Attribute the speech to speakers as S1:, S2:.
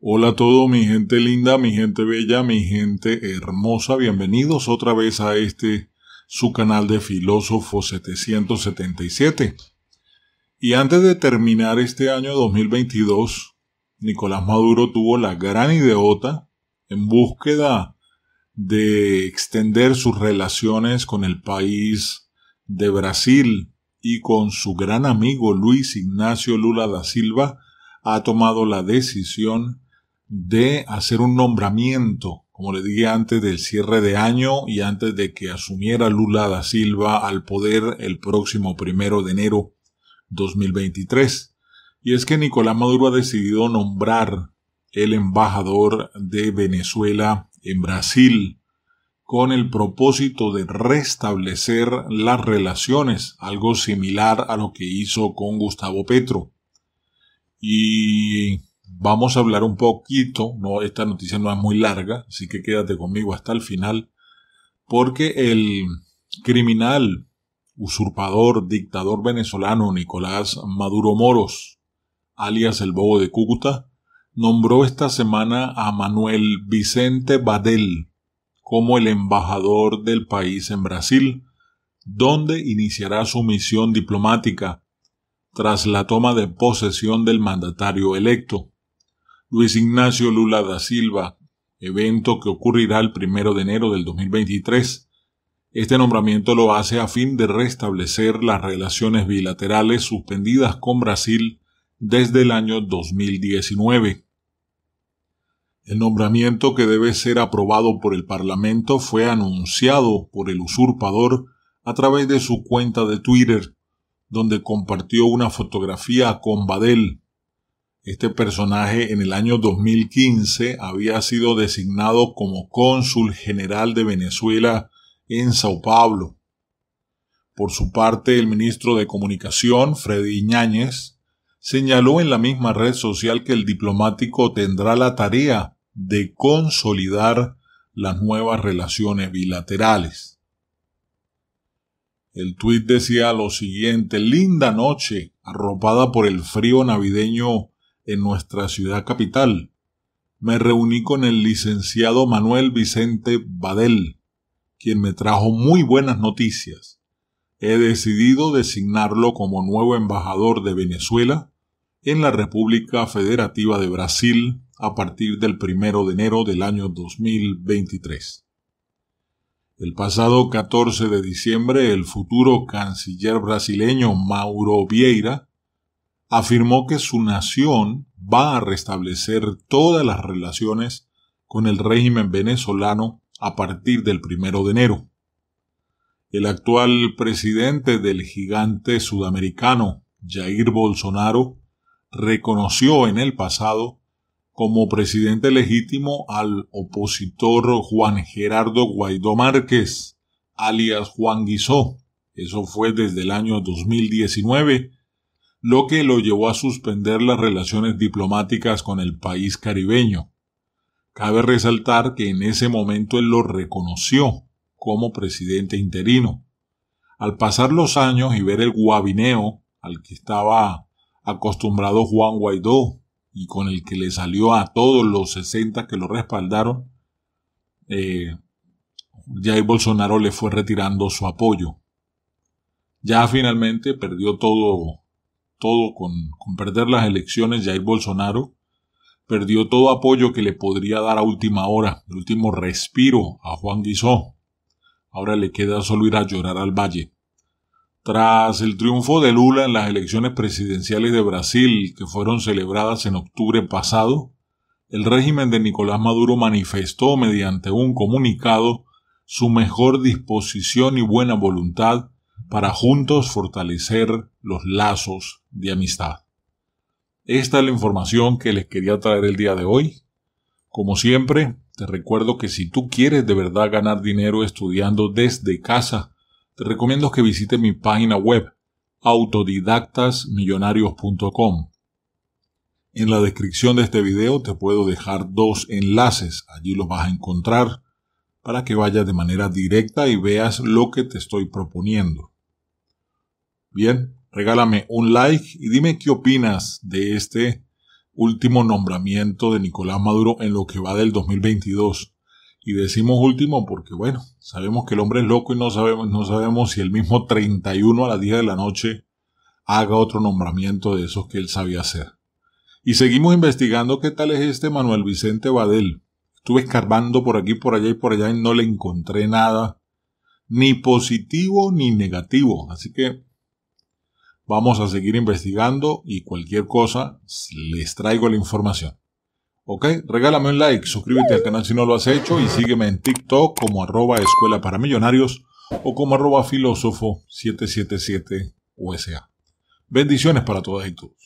S1: Hola a todos, mi gente linda, mi gente bella, mi gente hermosa. Bienvenidos otra vez a este su canal de Filósofo 777. Y antes de terminar este año 2022, Nicolás Maduro tuvo la gran ideota en búsqueda de extender sus relaciones con el país de Brasil y con su gran amigo Luis Ignacio Lula da Silva, ha tomado la decisión de hacer un nombramiento, como le dije antes del cierre de año y antes de que asumiera Lula da Silva al poder el próximo primero de enero 2023. Y es que Nicolás Maduro ha decidido nombrar el embajador de Venezuela en Brasil con el propósito de restablecer las relaciones, algo similar a lo que hizo con Gustavo Petro. Y vamos a hablar un poquito, no, esta noticia no es muy larga, así que quédate conmigo hasta el final, porque el criminal, usurpador, dictador venezolano Nicolás Maduro Moros, alias el Bobo de Cúcuta, nombró esta semana a Manuel Vicente Badel como el embajador del país en Brasil, donde iniciará su misión diplomática tras la toma de posesión del mandatario electo. Luis Ignacio Lula da Silva, evento que ocurrirá el primero de enero del 2023. Este nombramiento lo hace a fin de restablecer las relaciones bilaterales suspendidas con Brasil desde el año 2019. El nombramiento que debe ser aprobado por el Parlamento fue anunciado por el usurpador a través de su cuenta de Twitter, donde compartió una fotografía con Badel, este personaje en el año 2015 había sido designado como cónsul general de Venezuela en Sao Paulo. Por su parte, el ministro de Comunicación, Freddy Iñáñez, señaló en la misma red social que el diplomático tendrá la tarea de consolidar las nuevas relaciones bilaterales. El tuit decía lo siguiente, linda noche, arropada por el frío navideño en nuestra ciudad capital. Me reuní con el licenciado Manuel Vicente Badel, quien me trajo muy buenas noticias. He decidido designarlo como nuevo embajador de Venezuela en la República Federativa de Brasil a partir del primero de enero del año 2023. El pasado 14 de diciembre, el futuro canciller brasileño Mauro Vieira afirmó que su nación va a restablecer todas las relaciones con el régimen venezolano a partir del primero de enero. El actual presidente del gigante sudamericano, Jair Bolsonaro, reconoció en el pasado como presidente legítimo al opositor Juan Gerardo Guaidó Márquez, alias Juan Guisó. Eso fue desde el año 2019 lo que lo llevó a suspender las relaciones diplomáticas con el país caribeño. Cabe resaltar que en ese momento él lo reconoció como presidente interino. Al pasar los años y ver el guabineo al que estaba acostumbrado Juan Guaidó y con el que le salió a todos los 60 que lo respaldaron, eh, Jair Bolsonaro le fue retirando su apoyo. Ya finalmente perdió todo todo con, perder las elecciones, Jair Bolsonaro perdió todo apoyo que le podría dar a última hora, el último respiro a Juan Guisó. Ahora le queda solo ir a llorar al valle. Tras el triunfo de Lula en las elecciones presidenciales de Brasil, que fueron celebradas en octubre pasado, el régimen de Nicolás Maduro manifestó mediante un comunicado su mejor disposición y buena voluntad para juntos fortalecer los lazos de amistad. Esta es la información que les quería traer el día de hoy. Como siempre, te recuerdo que si tú quieres de verdad ganar dinero estudiando desde casa, te recomiendo que visites mi página web autodidactasmillonarios.com. En la descripción de este video te puedo dejar dos enlaces, allí los vas a encontrar para que vayas de manera directa y veas lo que te estoy proponiendo. Bien, regálame un like y dime qué opinas de este último nombramiento de Nicolás Maduro en lo que va del 2022. Y decimos último porque, bueno, sabemos que el hombre es loco y no sabemos, no sabemos si el mismo 31 a las 10 de la noche haga otro nombramiento de esos que él sabía hacer. Y seguimos investigando qué tal es este Manuel Vicente Vadel. Estuve escarbando por aquí, por allá y por allá y no le encontré nada, ni positivo ni negativo. Así que Vamos a seguir investigando y cualquier cosa les traigo la información. ¿Ok? Regálame un like, suscríbete al canal si no lo has hecho y sígueme en TikTok como arroba escuela para millonarios o como arroba filósofo 777 USA. Bendiciones para todas y